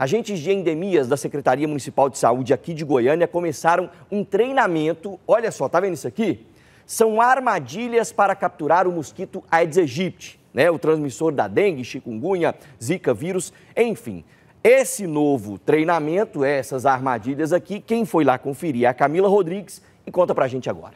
Agentes de endemias da Secretaria Municipal de Saúde aqui de Goiânia começaram um treinamento. Olha só, tá vendo isso aqui? São armadilhas para capturar o mosquito Aedes aegypti, né? O transmissor da dengue, chikungunya, zika vírus, enfim. Esse novo treinamento, essas armadilhas aqui, quem foi lá conferir é a Camila Rodrigues e conta pra gente agora.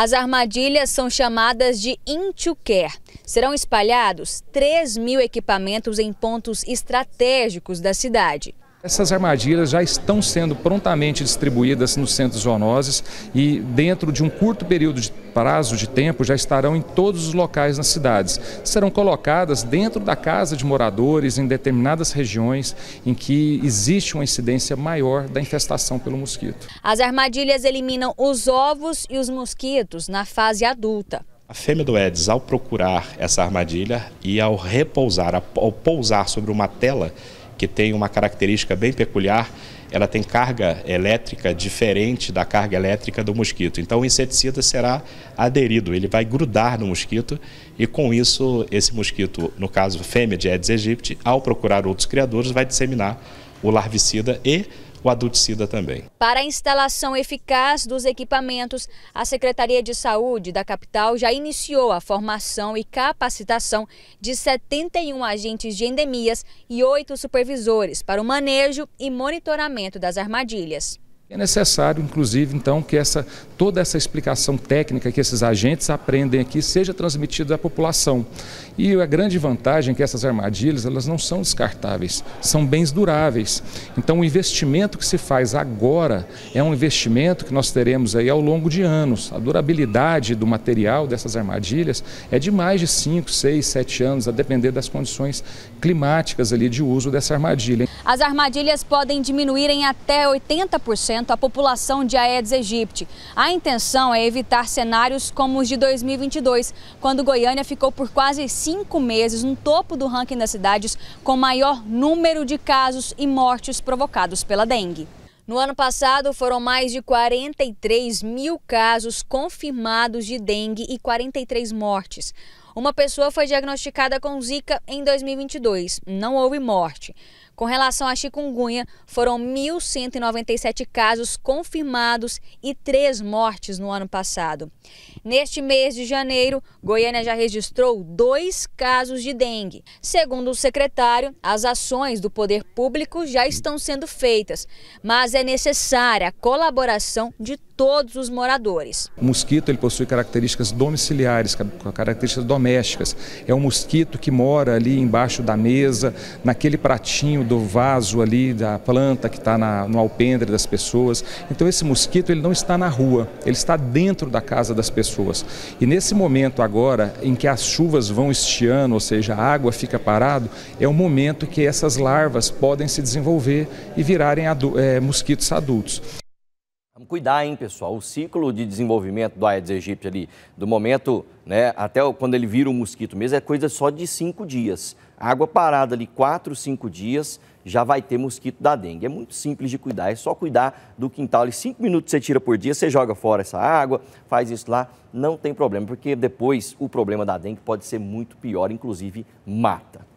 As armadilhas são chamadas de Intucare. Serão espalhados 3 mil equipamentos em pontos estratégicos da cidade. Essas armadilhas já estão sendo prontamente distribuídas nos centros zoonoses e dentro de um curto período de prazo de tempo já estarão em todos os locais nas cidades. Serão colocadas dentro da casa de moradores em determinadas regiões em que existe uma incidência maior da infestação pelo mosquito. As armadilhas eliminam os ovos e os mosquitos na fase adulta. A fêmea do Aedes, ao procurar essa armadilha e ao repousar, ao pousar sobre uma tela, que tem uma característica bem peculiar, ela tem carga elétrica diferente da carga elétrica do mosquito. Então o inseticida será aderido, ele vai grudar no mosquito e com isso esse mosquito, no caso fêmea de Aedes aegypti, ao procurar outros criadores, vai disseminar o larvicida e o adulticida também. Para a instalação eficaz dos equipamentos, a Secretaria de Saúde da capital já iniciou a formação e capacitação de 71 agentes de endemias e oito supervisores para o manejo e monitoramento das armadilhas. É necessário, inclusive, então, que essa, toda essa explicação técnica que esses agentes aprendem aqui seja transmitida à população. E a grande vantagem é que essas armadilhas, elas não são descartáveis, são bens duráveis. Então, o investimento que se faz agora é um investimento que nós teremos aí ao longo de anos. A durabilidade do material dessas armadilhas é de mais de 5, 6, 7 anos, a depender das condições climáticas ali de uso dessa armadilha. As armadilhas podem diminuir em até 80% à população de Aedes aegypti. A intenção é evitar cenários como os de 2022, quando Goiânia ficou por quase cinco meses no topo do ranking das cidades com maior número de casos e mortes provocados pela dengue. No ano passado, foram mais de 43 mil casos confirmados de dengue e 43 mortes. Uma pessoa foi diagnosticada com Zika em 2022. Não houve morte. Com relação à chikungunya, foram 1.197 casos confirmados e três mortes no ano passado. Neste mês de janeiro, Goiânia já registrou dois casos de dengue. Segundo o secretário, as ações do poder público já estão sendo feitas, mas é necessária a colaboração de todos os moradores. O mosquito ele possui características domiciliares, características domésticas. É um mosquito que mora ali embaixo da mesa, naquele pratinho do vaso ali da planta que está no alpendre das pessoas. Então esse mosquito ele não está na rua, ele está dentro da casa das pessoas. E nesse momento agora em que as chuvas vão estiando, ou seja, a água fica parado, é o momento que essas larvas podem se desenvolver e virarem é, mosquitos adultos. Vamos cuidar, hein, pessoal? O ciclo de desenvolvimento do Aedes aegypti ali, do momento, né, até quando ele vira um mosquito mesmo, é coisa só de cinco dias. água parada ali, quatro, cinco dias, já vai ter mosquito da dengue. É muito simples de cuidar, é só cuidar do quintal. cinco minutos você tira por dia, você joga fora essa água, faz isso lá, não tem problema, porque depois o problema da dengue pode ser muito pior, inclusive mata.